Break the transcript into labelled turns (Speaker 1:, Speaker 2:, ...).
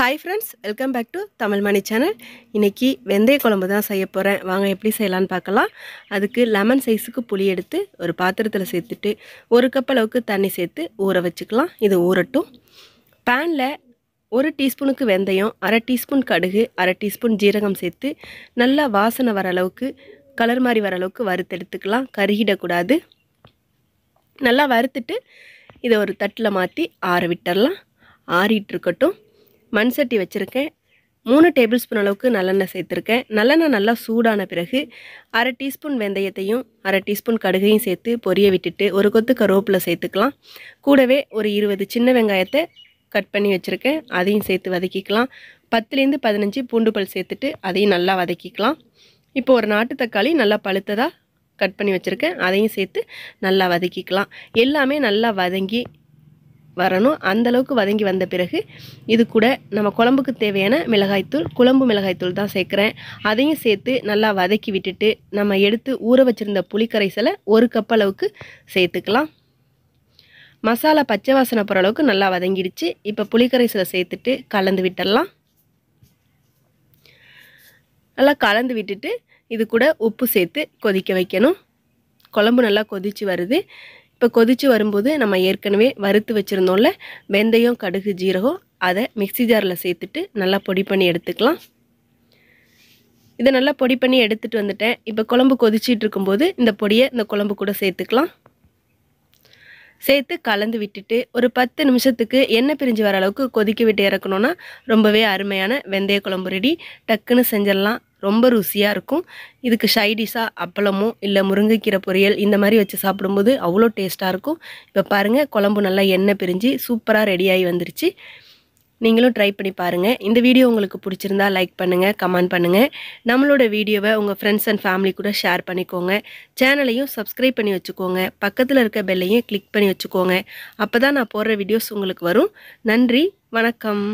Speaker 1: hi friends welcome back to Tamil Mani channel இன்றைக்கி வெந்தய குழம்பு தான் செய்ய போகிறேன் வாங்க எப்படி செய்யலான்னு பார்க்கலாம் அதுக்கு லெமன் சைஸுக்கு புளி எடுத்து ஒரு பாத்திரத்தில் சேர்த்துட்டு ஒரு கப் அளவுக்கு தண்ணி சேர்த்து ஊற வச்சுக்கலாம் இது ஊறட்டும் பேனில் ஒரு டீஸ்பூனுக்கு வெந்தயம் அரை டீஸ்பூன் கடுகு அரை டீஸ்பூன் ஜீரகம் சேர்த்து நல்லா வாசனை வர அளவுக்கு கலர் மாதிரி வர அளவுக்கு வறுத்தெடுத்துக்கலாம் கருகிடக்கூடாது நல்லா வறுத்துட்டு இதை ஒரு தட்டில் மாற்றி ஆற விட்டுடலாம் ஆறிட்டு இருக்கட்டும் மண் சட்டி வச்சுருக்கேன் மூணு டேபிள் ஸ்பூன் அளவுக்கு நல்லெண்ணெய் சேர்த்துருக்கேன் நல்லெண்ணெய் நல்லா சூடான பிறகு அரை டீஸ்பூன் வெந்தயத்தையும் அரை டீஸ்பூன் கடுகையும் சேர்த்து பொரிய விட்டுட்டு ஒரு கொத்து கருவேப்பிலை சேர்த்துக்கலாம் கூடவே ஒரு இருபது சின்ன வெங்காயத்தை கட் பண்ணி வச்சுருக்கேன் அதையும் சேர்த்து வதக்கிக்கலாம் பத்துலேருந்து பதினஞ்சு பூண்டு பல் சேர்த்துட்டு அதையும் நல்லா வதக்கிக்கலாம் இப்போ ஒரு நாட்டு தக்காளி நல்லா பழுத்ததாக கட் பண்ணி வச்சுருக்கேன் அதையும் சேர்த்து நல்லா வதக்கிக்கலாம் எல்லாமே நல்லா வதங்கி வரணும் அந்தளவுக்கு வதங்கி வந்த பிறகு இது கூட நம்ம குழம்புக்கு தேவையான மிளகாய்த்தூள் குழம்பு மிளகாய்த்தூள் தான் சேர்க்குறேன் அதையும் சேர்த்து நல்லா வதக்கி விட்டுட்டு நம்ம எடுத்து ஊற வச்சுருந்த புளிக்கரைசலை ஒரு கப் அளவுக்கு சேர்த்துக்கலாம் மசாலா பச்சை வாசனை போகிற அளவுக்கு நல்லா வதங்கிடுச்சு இப்போ புளிக்கரைசலை சேர்த்துட்டு கலந்து விட்டுடலாம் நல்லா கலந்து விட்டுட்டு இது கூட உப்பு சேர்த்து கொதிக்க வைக்கணும் குழம்பு நல்லா கொதித்து வருது இப்போ கொதித்து வரும்போது நம்ம ஏற்கனவே வறுத்து வச்சுருந்தோம்ல வெந்தயம் கடுகு ஜீரகம் அதை மிக்சி ஜாரில் சேர்த்துட்டு நல்லா பொடி பண்ணி எடுத்துக்கலாம் இதை நல்லா பொடி பண்ணி எடுத்துகிட்டு வந்துட்டேன் இப்போ குழம்பு கொதிச்சிட்டு இருக்கும்போது இந்த பொடியை இந்த குழம்பு கூட சேர்த்துக்கலாம் சேர்த்து கலந்து விட்டுட்டு ஒரு பத்து நிமிஷத்துக்கு எண்ணெய் பிரிஞ்சு வர அளவுக்கு கொதிக்க விட்டு இறக்கணுன்னா ரொம்பவே அருமையான வெந்தய குழம்பு ரெடி டக்குன்னு செஞ்சிடலாம் ரொம்ப ருசியாக இருக்கும் இதுக்கு ஷைடிஷாக அப்பளமோ இல்லை முருங்கைக்கீரை பொரியல் இந்த மாதிரி வச்சு சாப்பிடும்போது அவ்வளோ டேஸ்ட்டாக இருக்கும் இப்போ பாருங்கள் குழம்பு நல்லா எண்ணெய் பிரிஞ்சு சூப்பராக ரெடியாகி வந்துருச்சு நீங்களும் ட்ரை பண்ணி பாருங்கள் இந்த வீடியோ உங்களுக்கு பிடிச்சிருந்தா லைக் பண்ணுங்கள் கமெண்ட் பண்ணுங்கள் நம்மளோட வீடியோவை உங்கள் ஃப்ரெண்ட்ஸ் அண்ட் ஃபேமிலி கூட ஷேர் பண்ணிக்கோங்க சேனலையும் சப்ஸ்கிரைப் பண்ணி வச்சுக்கோங்க பக்கத்தில் இருக்க பெல்லையும் கிளிக் பண்ணி வச்சுக்கோங்க அப்போ நான் போடுற வீடியோஸ் உங்களுக்கு வரும் நன்றி வணக்கம்